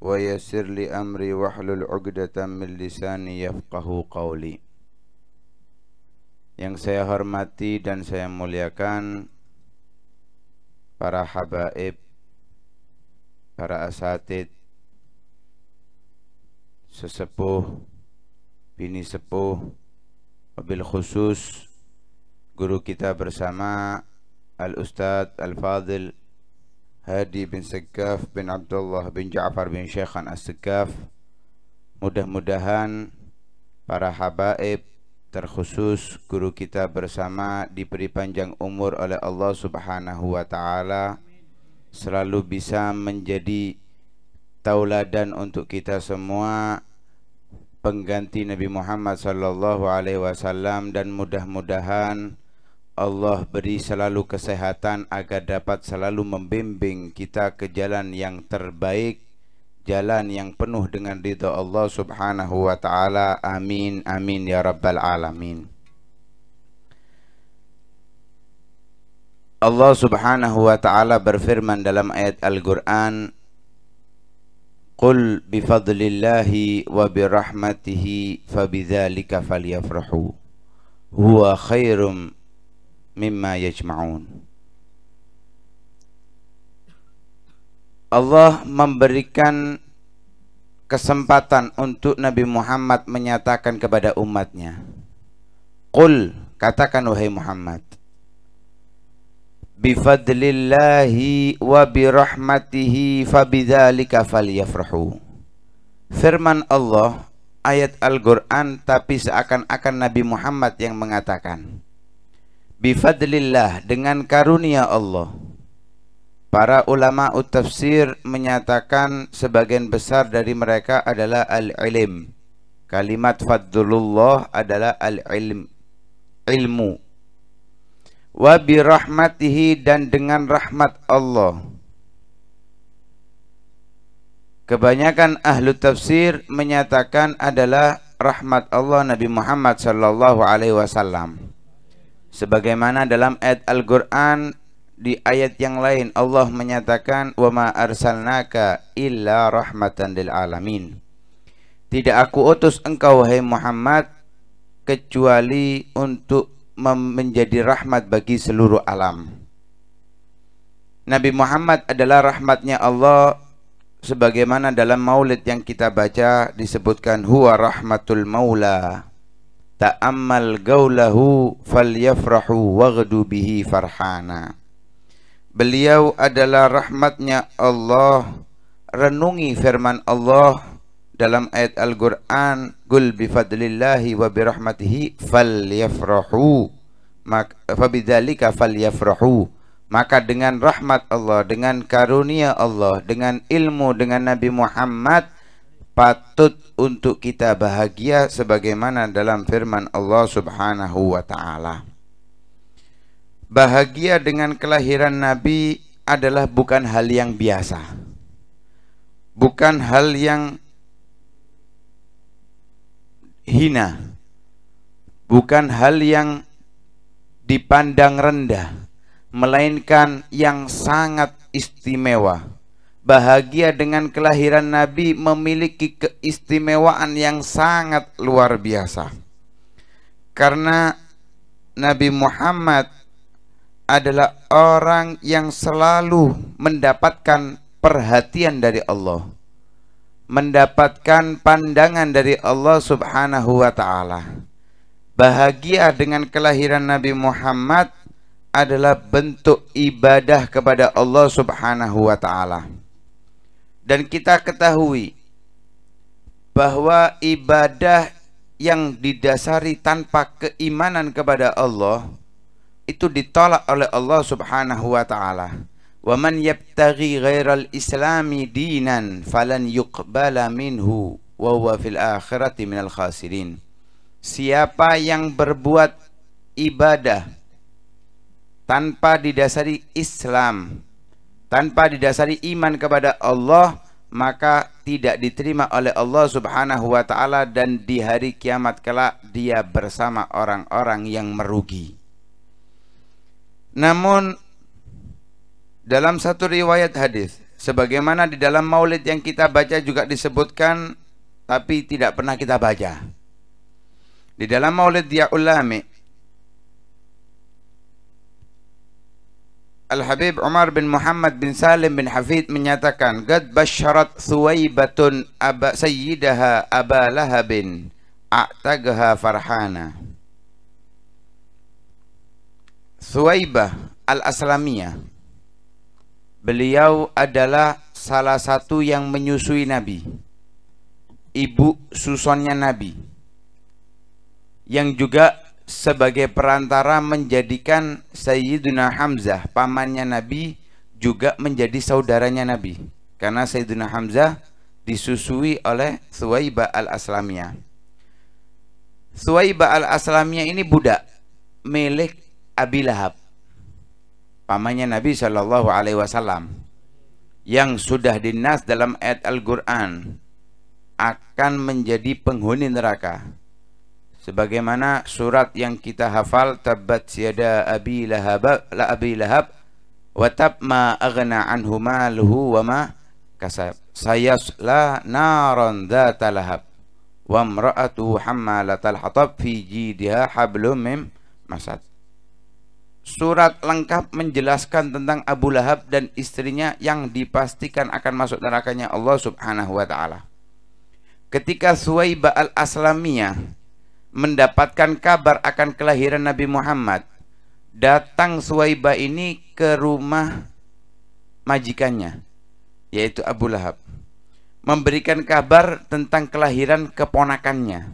ويسر لي أمري من لساني يفقه قولي Yang saya hormati dan saya muliakan para habaib, para asatid, sesepuh, bini sepuh, mobil khusus guru kita bersama Al-Ustadz Al-Fadil Hadi bin Sekaf bin Abdullah bin Ja'far bin Syekhan as Sekaf. Mudah-mudahan para habaib terkhusus guru kita bersama diberi panjang umur oleh Allah Subhanahu wa taala selalu bisa menjadi tauladan untuk kita semua pengganti Nabi Muhammad sallallahu alaihi wasallam dan mudah-mudahan Allah beri selalu kesehatan agar dapat selalu membimbing kita ke jalan yang terbaik jalan yang penuh dengan ridha Allah Subhanahu wa taala. Amin. Amin ya rabbal alamin. Allah Subhanahu wa taala berfirman dalam ayat Al-Qur'an, "Qul bi fadlillahi wa bi rahmatihi fa bidzalika falyafrahu." Huwa khairum mimma yajma'un Allah memberikan kesempatan untuk Nabi Muhammad menyatakan kepada umatnya Qul katakan wahai Muhammad bifadlillahi wa birahmatihi fabidzalika falyafrahu firman Allah ayat Al-Qur'an tapi seakan-akan Nabi Muhammad yang mengatakan bifadlillah dengan karunia Allah para ulama tafsir menyatakan sebagian besar dari mereka adalah al-ilm kalimat fadlullah adalah al-ilm ilmu wa birahmatihi dan dengan rahmat Allah kebanyakan ahlu tafsir menyatakan adalah rahmat Allah Nabi Muhammad sallallahu alaihi wasallam Sebagaimana dalam ayat Al-Qur'an di ayat yang lain Allah menyatakan wa ma arsalnaka illa rahmatan lil alamin. Tidak aku utus engkau wahai Muhammad kecuali untuk menjadi rahmat bagi seluruh alam. Nabi Muhammad adalah rahmatnya Allah sebagaimana dalam maulid yang kita baca disebutkan huwa rahmatul maula ta'ammal gaulahu fal yafrahu waghdu bihi farhana beliau adalah rahmatnya Allah renungi firman Allah dalam ayat Al-Qur'an gul bi fadlillahi wa bi fal yafrahu. fabidhalika fal yafrahu. maka dengan rahmat Allah dengan karunia Allah dengan ilmu dengan Nabi Muhammad patut untuk kita bahagia sebagaimana dalam firman Allah Subhanahu wa taala. Bahagia dengan kelahiran Nabi adalah bukan hal yang biasa. Bukan hal yang hina. Bukan hal yang dipandang rendah, melainkan yang sangat istimewa bahagia dengan kelahiran Nabi memiliki keistimewaan yang sangat luar biasa. Karena Nabi Muhammad adalah orang yang selalu mendapatkan perhatian dari Allah. Mendapatkan pandangan dari Allah Subhanahu wa taala. Bahagia dengan kelahiran Nabi Muhammad adalah bentuk ibadah kepada Allah Subhanahu wa taala dan kita ketahui bahwa ibadah yang didasari tanpa keimanan kepada Allah itu ditolak oleh Allah Subhanahu wa taala. Wa man yabtaghi ghairal islami dinan falan yuqbala minhu wa huwa fil akhirati minal khasirin. Siapa yang berbuat ibadah tanpa didasari Islam tanpa didasari iman kepada Allah maka tidak diterima oleh Allah Subhanahu wa taala dan di hari kiamat kelak dia bersama orang-orang yang merugi. Namun dalam satu riwayat hadis sebagaimana di dalam Maulid yang kita baca juga disebutkan tapi tidak pernah kita baca. Di dalam Maulid dia ulami Al-Habib Umar bin Muhammad bin Salim bin Hafid menyatakan Gad basyarat thuwaibatun aba sayyidaha aba lahabin a'tagha farhana Thuwaibah al-Aslamiyah Beliau adalah salah satu yang menyusui Nabi Ibu susonnya Nabi Yang juga sebagai perantara menjadikan Sayyiduna Hamzah pamannya Nabi juga menjadi saudaranya Nabi karena Sayyiduna Hamzah disusui oleh Suwaibah al-Aslamiyah Suwaibah al-Aslamiyah ini budak milik Abi Lahab pamannya Nabi Shallallahu Alaihi Wasallam yang sudah dinas dalam ayat Al-Quran akan menjadi penghuni neraka sebagaimana surat yang kita hafal tabbat siada abi lahab la abi lahab wa tab ma aghna anhu maluhu wa ma kasab sayasla naran dzata lahab wa imra'atuhu hammalatal hatab fi jidha hablum mim masad Surat lengkap menjelaskan tentang Abu Lahab dan istrinya yang dipastikan akan masuk nerakanya Allah Subhanahu wa taala. Ketika Suwaibah al-Aslamiyah mendapatkan kabar akan kelahiran Nabi Muhammad, datang Suwaiba ini ke rumah majikannya, yaitu Abu Lahab, memberikan kabar tentang kelahiran keponakannya.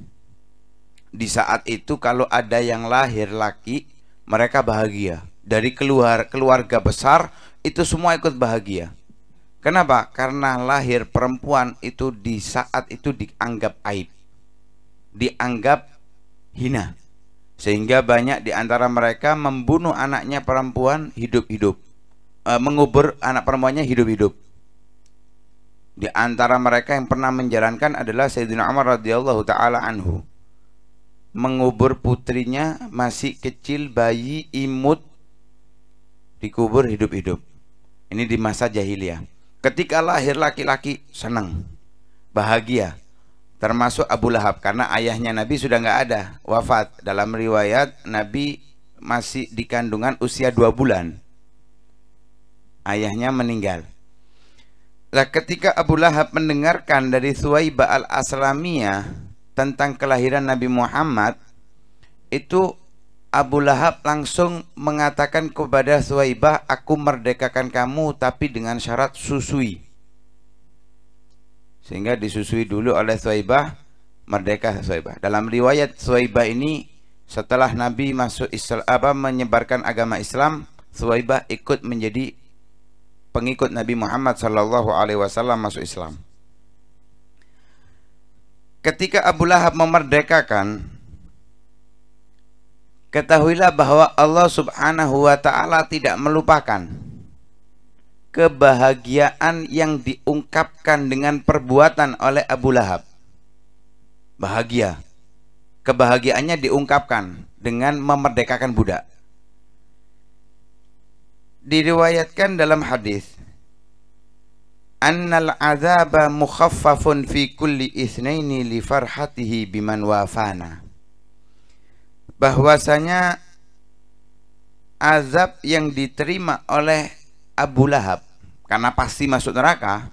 Di saat itu kalau ada yang lahir laki, mereka bahagia. Dari keluar keluarga besar itu semua ikut bahagia. Kenapa? Karena lahir perempuan itu di saat itu dianggap aib. Dianggap hina sehingga banyak di antara mereka membunuh anaknya perempuan hidup-hidup e, mengubur anak perempuannya hidup-hidup di antara mereka yang pernah menjalankan adalah Sayyidina Umar radhiyallahu taala anhu mengubur putrinya masih kecil bayi imut dikubur hidup-hidup ini di masa jahiliyah ketika lahir laki-laki senang bahagia termasuk Abu Lahab karena ayahnya Nabi sudah nggak ada wafat dalam riwayat Nabi masih di kandungan usia dua bulan ayahnya meninggal lah ketika Abu Lahab mendengarkan dari Thuwaibah al Aslamiyah tentang kelahiran Nabi Muhammad itu Abu Lahab langsung mengatakan kepada Suwaibah, aku merdekakan kamu tapi dengan syarat susui sehingga disusui dulu oleh Suhaibah merdeka Suhaibah Dalam riwayat Suhaibah ini setelah Nabi masuk Islam apa menyebarkan agama Islam, Suhaibah ikut menjadi pengikut Nabi Muhammad sallallahu alaihi wasallam masuk Islam. Ketika Abu Lahab memerdekakan Ketahuilah bahwa Allah subhanahu wa ta'ala tidak melupakan kebahagiaan yang diungkapkan dengan perbuatan oleh Abu Lahab. Bahagia. Kebahagiaannya diungkapkan dengan memerdekakan budak. Diriwayatkan dalam hadis annal azaba mukhaffafun fi kulli itsnaini li farhatihi biman wafana bahwasanya azab yang diterima oleh Abu Lahab karena pasti masuk neraka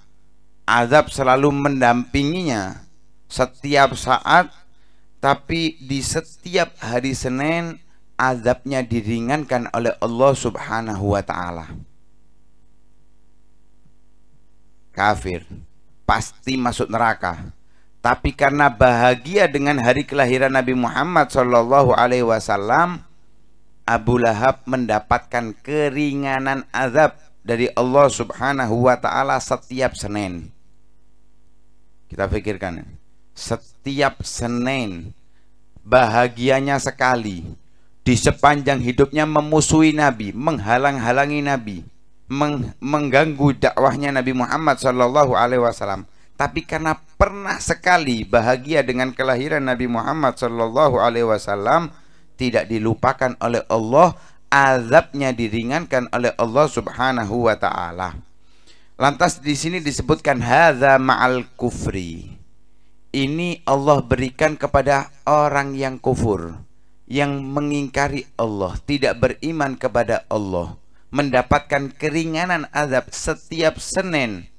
azab selalu mendampinginya setiap saat tapi di setiap hari Senin azabnya diringankan oleh Allah Subhanahu wa taala. Kafir pasti masuk neraka. Tapi karena bahagia dengan hari kelahiran Nabi Muhammad Shallallahu alaihi wasallam, Abu Lahab mendapatkan keringanan azab dari Allah Subhanahu wa taala setiap Senin. Kita pikirkan. Setiap Senin bahagianya sekali di sepanjang hidupnya memusuhi Nabi, menghalang-halangi Nabi, meng mengganggu dakwahnya Nabi Muhammad Shallallahu Alaihi Wasallam. Tapi karena pernah sekali bahagia dengan kelahiran Nabi Muhammad Shallallahu Alaihi Wasallam, tidak dilupakan oleh Allah azabnya diringankan oleh Allah Subhanahu wa taala. Lantas di sini disebutkan hadza ma'al kufri. Ini Allah berikan kepada orang yang kufur, yang mengingkari Allah, tidak beriman kepada Allah, mendapatkan keringanan azab setiap Senin.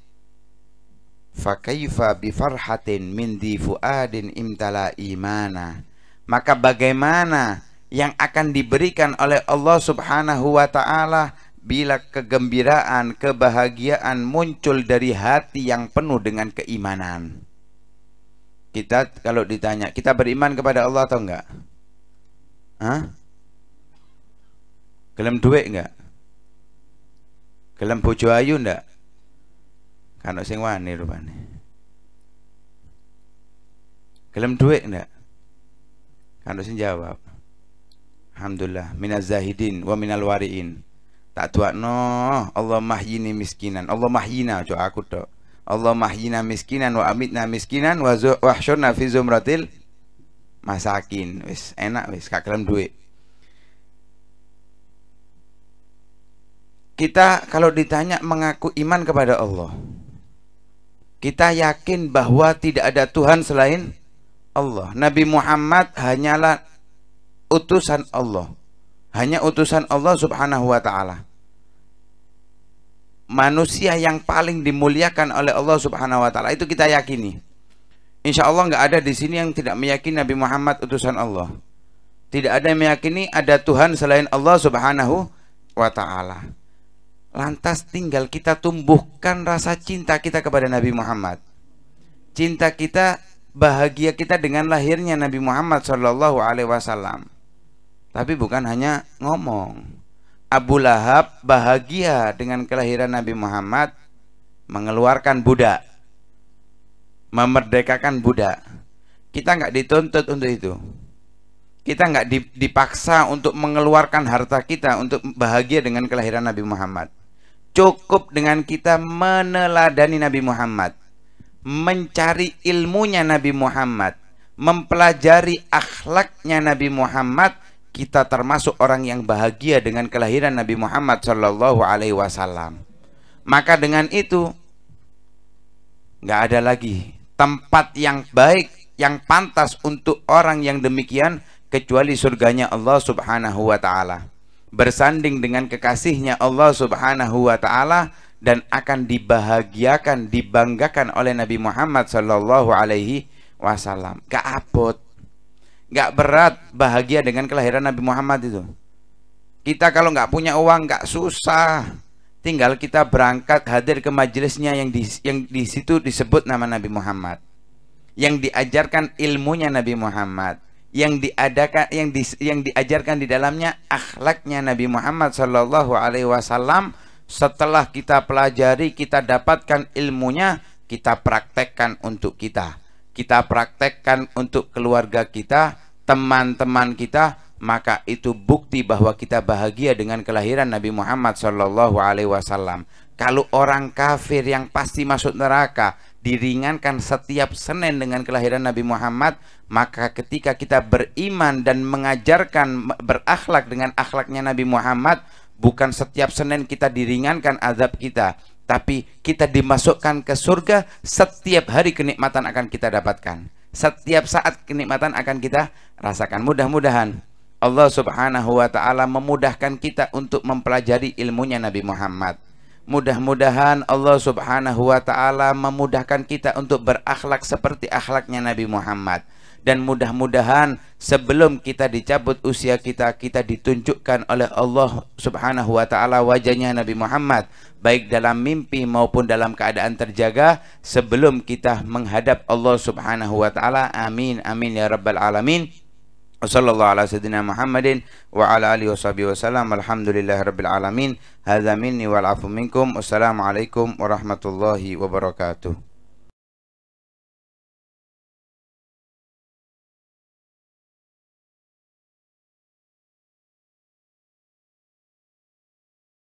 Fakaifa bifarhatin min fuadin imtala imana. Maka bagaimana yang akan diberikan oleh Allah Subhanahu wa taala bila kegembiraan, kebahagiaan muncul dari hati yang penuh dengan keimanan. Kita kalau ditanya, kita beriman kepada Allah atau enggak? Hah? Gelem duit enggak? Gelem bojo ayu enggak? Kalau sing wani rupane. Gelem duit enggak? Kalau sing jawab. Alhamdulillah minaz zahidin wa minal wariin. Tak no, Allah mahyini miskinan. Allah mahyina jo aku tok. Allah mahyina miskinan wa amitna miskinan wa wahsyurna fi zumratil masakin. Wis enak wis gak kelem duit. Kita kalau ditanya mengaku iman kepada Allah. Kita yakin bahwa tidak ada Tuhan selain Allah. Nabi Muhammad hanyalah utusan Allah hanya utusan Allah subhanahu wa ta'ala manusia yang paling dimuliakan oleh Allah subhanahu wa ta'ala itu kita yakini insya Allah nggak ada di sini yang tidak meyakini Nabi Muhammad utusan Allah tidak ada yang meyakini ada Tuhan selain Allah subhanahu wa ta'ala lantas tinggal kita tumbuhkan rasa cinta kita kepada Nabi Muhammad cinta kita bahagia kita dengan lahirnya Nabi Muhammad Shallallahu Alaihi Wasallam tapi bukan hanya ngomong. Abu Lahab bahagia dengan kelahiran Nabi Muhammad mengeluarkan budak memerdekakan budak kita nggak dituntut untuk itu kita nggak dipaksa untuk mengeluarkan harta kita untuk bahagia dengan kelahiran Nabi Muhammad cukup dengan kita meneladani Nabi Muhammad mencari ilmunya Nabi Muhammad mempelajari akhlaknya Nabi Muhammad kita termasuk orang yang bahagia dengan kelahiran Nabi Muhammad Shallallahu Alaihi Wasallam. Maka dengan itu nggak ada lagi tempat yang baik yang pantas untuk orang yang demikian kecuali surganya Allah Subhanahu wa taala. Bersanding dengan kekasihnya Allah Subhanahu wa taala dan akan dibahagiakan, dibanggakan oleh Nabi Muhammad shallallahu alaihi wasallam. Kaabot nggak berat bahagia dengan kelahiran Nabi Muhammad itu kita kalau nggak punya uang nggak susah tinggal kita berangkat hadir ke majelisnya yang di yang di situ disebut nama Nabi Muhammad yang diajarkan ilmunya Nabi Muhammad yang diadakan yang di, yang diajarkan di dalamnya akhlaknya Nabi Muhammad Shallallahu Alaihi Wasallam setelah kita pelajari kita dapatkan ilmunya kita praktekkan untuk kita kita praktekkan untuk keluarga kita, teman-teman kita, maka itu bukti bahwa kita bahagia dengan kelahiran Nabi Muhammad Shallallahu Alaihi Wasallam. Kalau orang kafir yang pasti masuk neraka diringankan setiap Senin dengan kelahiran Nabi Muhammad, maka ketika kita beriman dan mengajarkan berakhlak dengan akhlaknya Nabi Muhammad, bukan setiap Senin kita diringankan azab kita, tapi kita dimasukkan ke surga setiap hari kenikmatan akan kita dapatkan setiap saat kenikmatan akan kita rasakan mudah-mudahan Allah subhanahu wa ta'ala memudahkan kita untuk mempelajari ilmunya Nabi Muhammad mudah-mudahan Allah subhanahu wa ta'ala memudahkan kita untuk berakhlak seperti akhlaknya Nabi Muhammad dan mudah-mudahan sebelum kita dicabut usia kita kita ditunjukkan oleh Allah Subhanahu wa taala wajahnya Nabi Muhammad baik dalam mimpi maupun dalam keadaan terjaga sebelum kita menghadap Allah Subhanahu wa taala amin amin ya rabbal alamin وصلى الله على